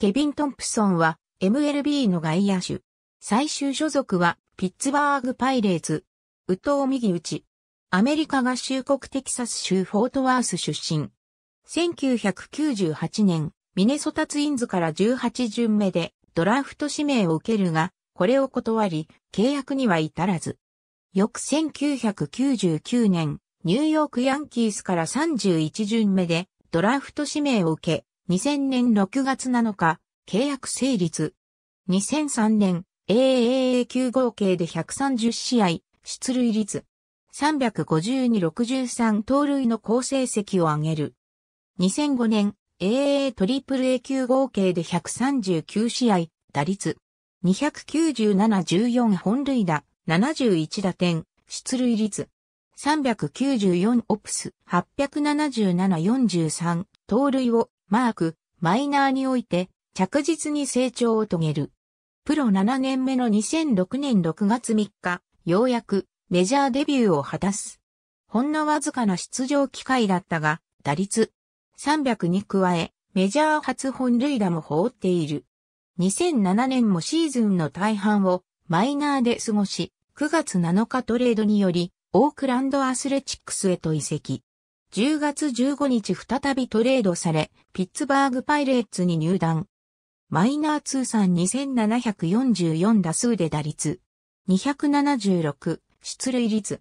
ケビン・トンプソンは MLB の外野手。最終所属はピッツバーグ・パイレーツ。ウトウ右打ち。アメリカ合衆国テキサス州フォートワース出身。1998年、ミネソタツインズから18巡目でドラフト指名を受けるが、これを断り、契約には至らず。翌1999年、ニューヨークヤンキースから31巡目でドラフト指名を受け、2000年6月7日、契約成立。2003年、AAA 級合計で130試合、出塁率。352-63盗塁の好成績を上げる。2005年、AA トリプル A 級合計で139試合、打率。297-14本塁打、71打点、出塁率。394オプス、877-43、盗塁をマーク、マイナーにおいて着実に成長を遂げる。プロ7年目の2006年6月3日、ようやくメジャーデビューを果たす。ほんのわずかな出場機会だったが、打率300に加え、メジャー初本塁打も放っている。2007年もシーズンの大半をマイナーで過ごし、9月7日トレードにより、オークランドアスレチックスへと移籍。10月15日再びトレードされ、ピッツバーグパイレーツに入団。マイナー通算2744打数で打率。276、出塁率。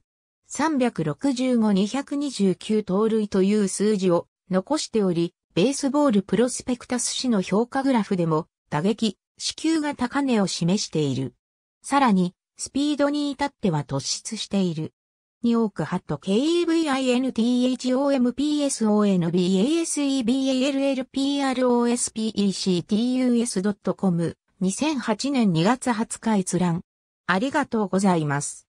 365-229盗塁という数字を残しており、ベースボールプロスペクタス誌の評価グラフでも、打撃、支給が高値を示している。さらに、スピードに至っては突出している。に多くハット KEVINTHOMPSONBASEBALLPROSPECTUS.com2008 年2月20日閲覧。ありがとうございます。